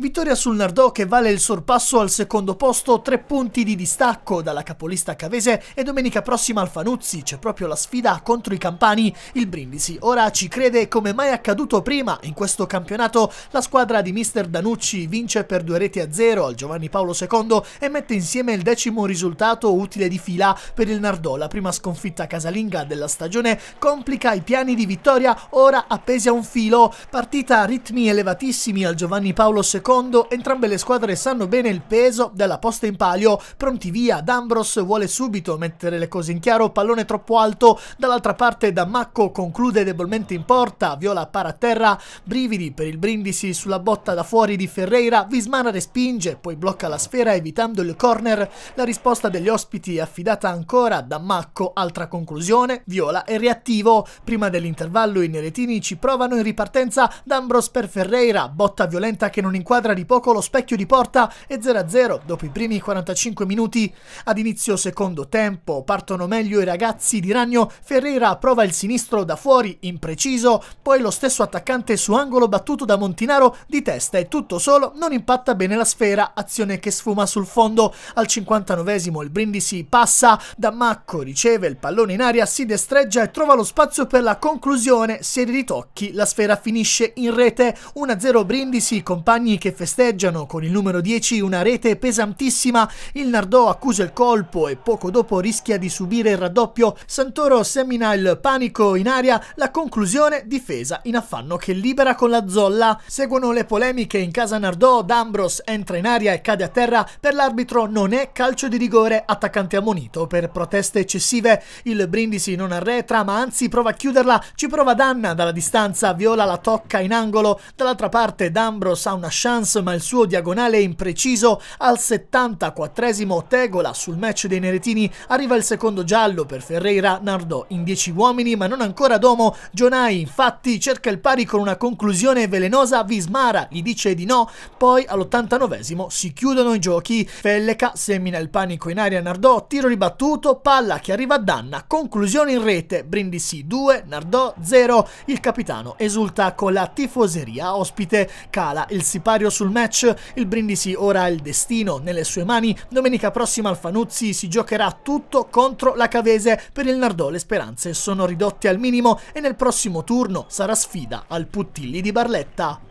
Vittoria sul Nardò che vale il sorpasso al secondo posto, tre punti di distacco dalla capolista Cavese e domenica prossima al Fanuzzi c'è proprio la sfida contro i Campani. Il Brindisi ora ci crede come mai accaduto prima in questo campionato. La squadra di mister Danucci vince per due reti a zero al Giovanni Paolo II e mette insieme il decimo risultato utile di fila per il Nardò. La prima sconfitta casalinga della stagione complica i piani di vittoria ora appesi a un filo. Partita a ritmi elevatissimi al Giovanni Paolo II secondo, entrambe le squadre sanno bene il peso della posta in palio. Pronti via, D'Ambros vuole subito mettere le cose in chiaro, pallone troppo alto, dall'altra parte Dammacco conclude debolmente in porta, Viola para a terra, brividi per il brindisi sulla botta da fuori di Ferreira, Vismana respinge, poi blocca la sfera evitando il corner, la risposta degli ospiti è affidata ancora a Dammacco, altra conclusione, Viola è reattivo, prima dell'intervallo i neretini ci provano in ripartenza, D'Ambros per Ferreira, botta violenta che non inquadra squadra di poco lo specchio di porta e 0-0 dopo i primi 45 minuti. Ad inizio secondo tempo partono meglio i ragazzi di Ragno, Ferreira prova il sinistro da fuori, impreciso, poi lo stesso attaccante su angolo battuto da Montinaro di testa e tutto solo non impatta bene la sfera, azione che sfuma sul fondo. Al 59esimo il Brindisi passa, Dammacco riceve il pallone in aria, si destreggia e trova lo spazio per la conclusione, serie di tocchi, la sfera finisce in rete, 1-0 Brindisi, compagni che che festeggiano con il numero 10 una rete pesantissima, il Nardò accusa il colpo e poco dopo rischia di subire il raddoppio, Santoro semina il panico in aria, la conclusione difesa in affanno che libera con la zolla. Seguono le polemiche in casa Nardò, D'Ambros entra in aria e cade a terra, per l'arbitro non è calcio di rigore, attaccante ammonito per proteste eccessive, il Brindisi non arretra ma anzi prova a chiuderla, ci prova Danna dalla distanza, viola la tocca in angolo, dall'altra parte D'Ambros ha una chance Sans ma il suo diagonale è impreciso, al 74esimo Tegola sul match dei neretini arriva il secondo giallo per Ferreira, Nardò in 10 uomini ma non ancora Domo, Gionai infatti cerca il pari con una conclusione velenosa, Vismara gli dice di no, poi all'89esimo si chiudono i giochi, Felleca semina il panico in aria Nardò, tiro ribattuto, palla che arriva a Danna, conclusione in rete, Brindisi 2, Nardò 0, il capitano esulta con la tifoseria ospite, cala il sipario serio sul match, il Brindisi ora ha il destino nelle sue mani, domenica prossima al Fanuzzi si giocherà tutto contro la Cavese, per il Nardò le speranze sono ridotte al minimo e nel prossimo turno sarà sfida al Puttilli di Barletta.